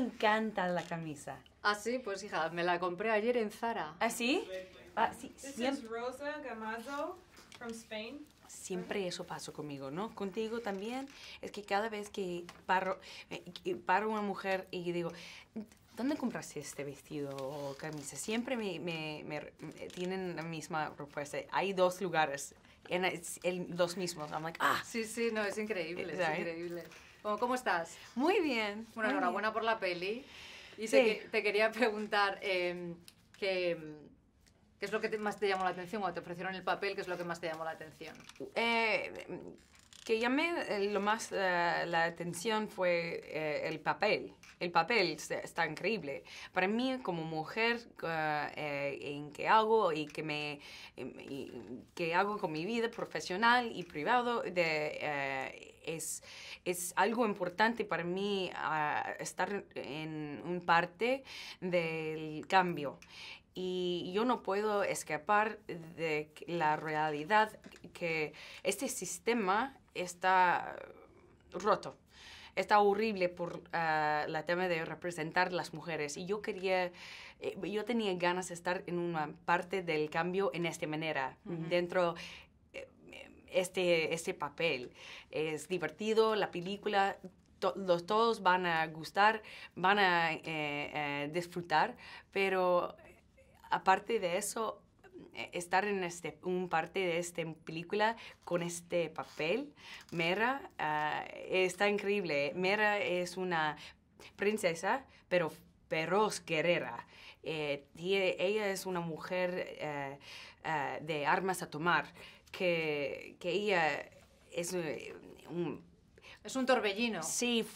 encanta la camisa. Ah, sí, pues hija, me la compré ayer en Zara. ¿Ah, sí? Ah, sí siempre. Rosa Gamazo, from Spain. Siempre eso pasó conmigo, ¿no? Contigo también. Es que cada vez que paro, eh, paro una mujer y digo, ¿dónde compraste este vestido o camisa? Siempre me, me, me, tienen la misma respuesta. Hay dos lugares, en, los mismos. I'm like, ah. Sí, sí, no, es increíble, es increíble. ¿Cómo estás? Muy bien. Bueno, enhorabuena por la peli. Y sí. te, quería preguntar em, qué es lo que más te llamó la atención o te ofrecieron el papel, qué es lo que más te llamó la atención. Eh, que llamé eh, lo más eh, la atención fue eh, el papel. El papel está increíble. Para mí, como mujer, en qué hago y que, me, em, que hago con mi vida profesional y privado, es, es, algo importante para mí ah, estar en un parte del cambio y yo no puedo escapar de la realidad que este sistema está roto. Está horrible por ah, la tema de representar las mujeres. Y yo quería, eh, yo tenía ganas de estar en una parte del cambio en esta manera, dentro eh, este, este papel. Es divertido, la película, los, todos van a gustar, van a eh, disfrutar, pero aparte de eso, eh, estar en este, un parte de esta película con este papel. Mera ah, está increíble. Mera es una princesa, pero feroz guerrera. Eh, ella es una mujer eh, ah, de armas a tomar, que, que ella es un, es un torbellino. Sí,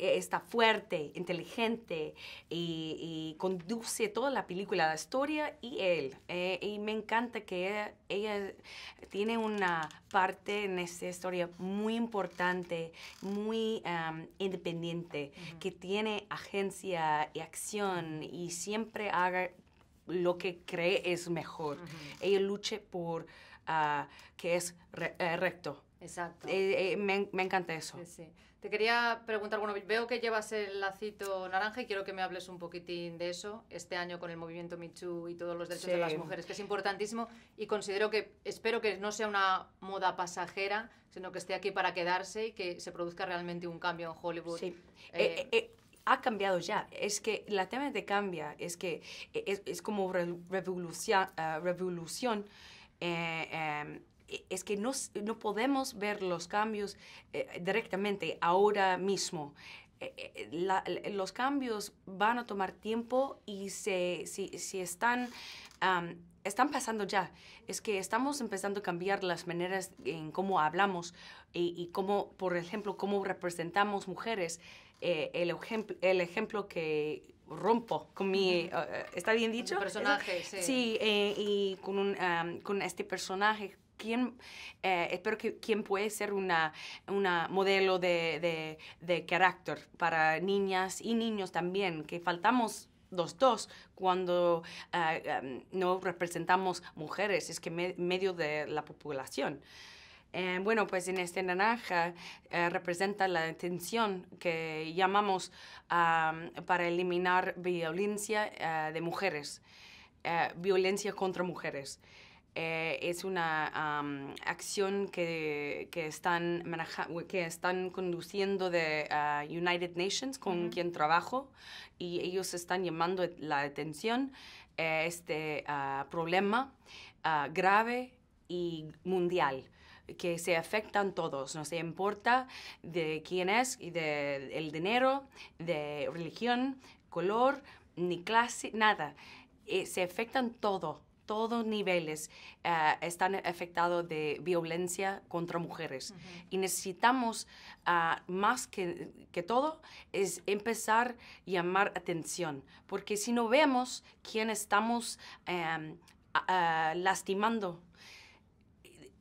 está fuerte, inteligente y, conduce toda la película, la historia y él. Eh, y me encanta que ella, tiene una parte en esta historia muy importante, muy independiente, que tiene agencia y acción y siempre haga lo que cree es mejor. Ella luche por ah, que es eh, recto Exacto. Eh, eh, me, encanta eso. Te quería preguntar, bueno, veo que llevas el lacito naranja y quiero que me hables un poquitín de eso, este año con el movimiento Me Too y todos los derechos de las mujeres, que es importantísimo y considero que, espero que no sea una moda pasajera, sino que esté aquí para quedarse y que se produzca realmente un cambio en Hollywood. Sí. Eh, ha cambiado ya. Es que la tema de cambia, es que es, como revolución, revolución em, eh, es que no, podemos ver los cambios eh, directamente ahora mismo. Eh, los cambios van a tomar tiempo y si, están están pasando ya. Es que estamos empezando a cambiar las maneras en cómo hablamos y, cómo, por ejemplo, cómo representamos mujeres. el, el ejemplo que rompo con mi, eh, eh, ¿está bien dicho? Con personaje, eh, sí. y con, un, con este personaje quién, espero que quien puede ser una, una modelo de, de, carácter para niñas y niños también, que faltamos los dos cuando ah, no representamos mujeres, es que medio de la población. Eh, bueno, pues en este naranja eh, representa la atención que llamamos para eliminar violencia eh, de mujeres, violencia contra mujeres. es una acción que, están conduciendo de United Nations con quien trabajo y ellos están llamando la atención a este ah, problema ah, grave y mundial que se afectan todos, no se importa de quién es y de el dinero, de religión, color, ni clase, nada. Eh, se afectan todo, todos niveles eh, están afectados de violencia contra mujeres. Y necesitamos, ah, más que, todo, es empezar a llamar atención, porque si no vemos quién estamos em, lastimando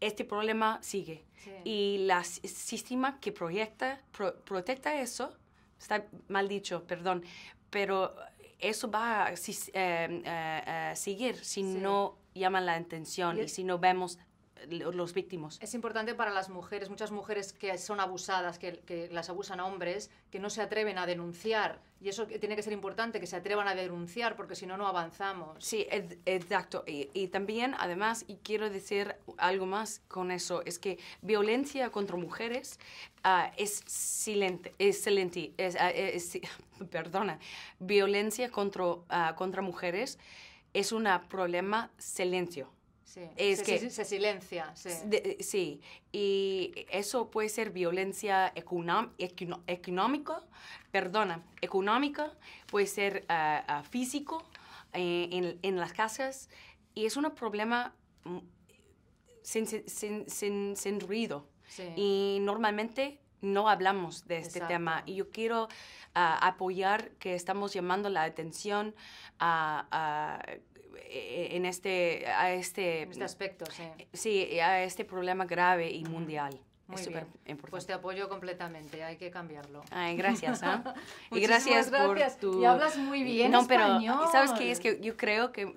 este problema sigue. Y la sistema que proyecta, pro, eso, está mal dicho, perdón, pero eso va a, eh, eh, eh, seguir si no llaman la atención y si no vemos los víctimas. Es importante para las mujeres, muchas mujeres que son abusadas, que, las abusan a hombres, que no se atreven a denunciar. Y eso tiene que ser importante, que se atrevan a denunciar, porque si no, no avanzamos. Sí, e, exacto. Y, también, además, y quiero decir algo más con eso, es que violencia contra mujeres ah, es silente, es, ah, eh, perdona, violencia contra, ah, contra mujeres es un problema silencio se, que se, silencia. Eh, sí. y eso puede ser violencia económica, perdona, económica, puede ser eh, eh, físico en, las casas y es un problema mm, sin, sin, sin, ruido. Y normalmente no hablamos de este tema y yo quiero apoyar que estamos llamando la atención a eh, en este, a este, este, aspecto, sí. sí. a este problema grave y mundial. Muy importante. Pues te apoyo completamente, hay que cambiarlo. Ay, gracias. ¿ah? y gracias, Y hablas muy bien no, pero, ¿Sabes qué? Es que yo creo que